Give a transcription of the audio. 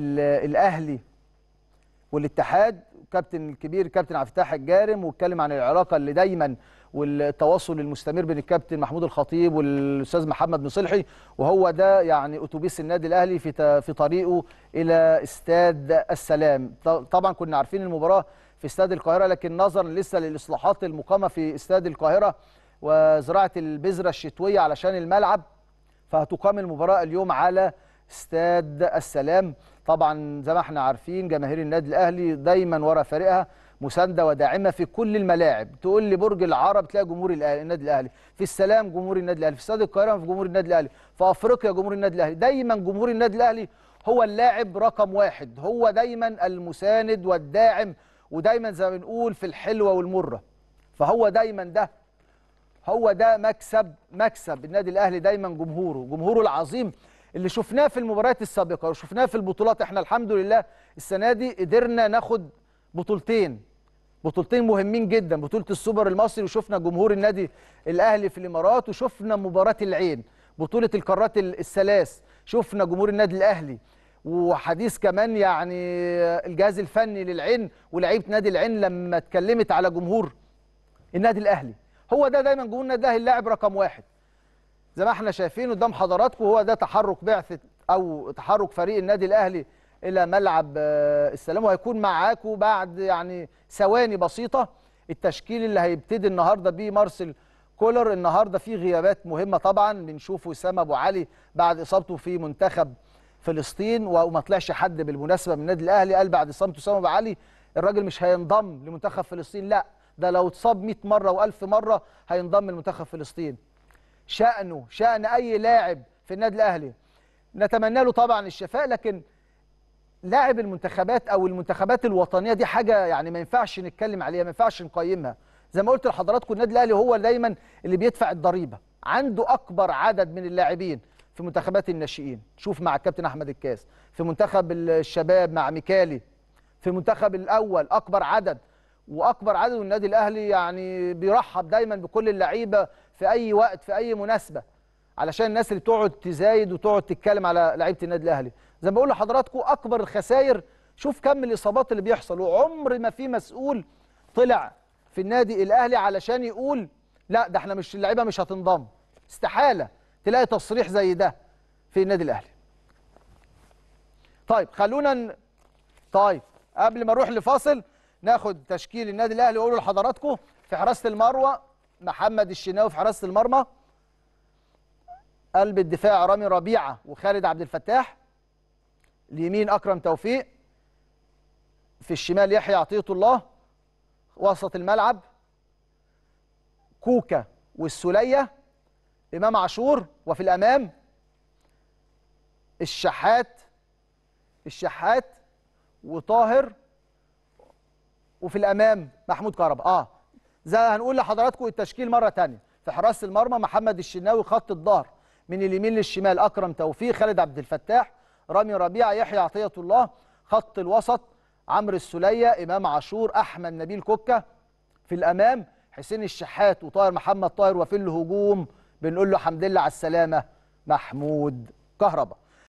الاهلي والاتحاد كابتن الكبير كابتن عبد الفتاح الجارم واتكلم عن العلاقه اللي دايما والتواصل المستمر بين الكابتن محمود الخطيب والاستاذ محمد مصلحي وهو ده يعني اتوبيس النادي الاهلي في في طريقه الى استاد السلام طبعا كنا عارفين المباراه في استاد القاهره لكن نظرا لسه للاصلاحات المقامه في استاد القاهره وزراعه البذره الشتويه علشان الملعب فهتقام المباراه اليوم على استاد السلام طبعا زي ما احنا عارفين جماهير النادي الاهلي دايما ورا فريقها مسانده وداعمه في كل الملاعب تقول لي برج العرب تلاقي جمهور الاهلي النادي الاهلي في السلام جمهور النادي الاهلي في استاد القاهره في جمهور النادي الاهلي في افريقيا جمهور النادي الاهلي دايما جمهور النادي الاهلي هو اللاعب رقم واحد هو دايما المساند والداعم ودايما زي ما بنقول في الحلوه والمره فهو دايما ده هو ده مكسب مكسب النادي الاهلي دايما جمهوره جمهوره العظيم اللي شفناه في المباريات السابقه وشفناه في البطولات احنا الحمد لله السنه دي قدرنا ناخد بطولتين بطولتين مهمين جدا بطوله السوبر المصري وشفنا جمهور النادي الاهلي في الامارات وشفنا مباراه العين بطوله القارات الثلاث شفنا جمهور النادي الاهلي وحديث كمان يعني الجهاز الفني للعين ولاعيبه نادي العين لما اتكلمت على جمهور النادي الاهلي هو ده دا دايما جمهور النادي الاهلي اللاعب رقم واحد زي ما احنا شايفين قدام حضراتكم هو ده تحرك بعثه او تحرك فريق النادي الاهلي الى ملعب آه، السلام وهيكون معاكم بعد يعني ثواني بسيطه التشكيل اللي هيبتدي النهارده بيه مارسيل كولر النهارده في غيابات مهمه طبعا بنشوف وسام ابو علي بعد اصابته في منتخب فلسطين وما طلعش حد بالمناسبه من النادي الاهلي قال بعد اصابته وسام ابو علي الراجل مش هينضم لمنتخب فلسطين لا ده لو اتصاب 100 مره و1000 مره هينضم لمنتخب فلسطين شأنه شأن أي لاعب في النادي الأهلي نتمنى له طبعا الشفاء لكن لاعب المنتخبات أو المنتخبات الوطنية دي حاجة يعني ما ينفعش نتكلم عليها ما ينفعش نقيمها زي ما قلت لحضراتكم النادي الأهلي هو دايما اللي بيدفع الضريبة عنده أكبر عدد من اللاعبين في منتخبات الناشئين شوف مع الكابتن أحمد الكاس في منتخب الشباب مع ميكالي في المنتخب الأول أكبر عدد واكبر عدد والنادي الاهلي يعني بيرحب دايما بكل اللعيبه في اي وقت في اي مناسبه علشان الناس اللي بتقعد تزايد وتقعد تتكلم على لعيبه النادي الاهلي زي ما بقول لحضراتكم اكبر الخسائر شوف كم الاصابات اللي بيحصل وعمر ما في مسؤول طلع في النادي الاهلي علشان يقول لا ده احنا مش اللعيبه مش هتنضم استحاله تلاقي تصريح زي ده في النادي الاهلي طيب خلونا ن... طيب قبل ما نروح لفاصل ناخد تشكيل النادي الاهلي واقول لحضراتكم في حراسه المروه محمد الشناوي في حراسه المرمى قلب الدفاع رامي ربيعه وخالد عبد الفتاح اليمين اكرم توفيق في الشمال يحيى عطيه الله وسط الملعب كوكا والسوليه امام عاشور وفي الامام الشحات الشحات وطاهر وفي الامام محمود كهرباء اه زي هنقول لحضراتكم التشكيل مره ثانيه في حراسه المرمى محمد الشناوي خط الظهر من اليمين للشمال اكرم توفيق خالد عبد الفتاح رامي ربيعه يحيى عطيه الله خط الوسط عمرو السليه امام عاشور احمد نبيل كوكا في الامام حسين الشحات وطاهر محمد طاهر وفي الهجوم بنقول له حمد لله على السلامه محمود كهربا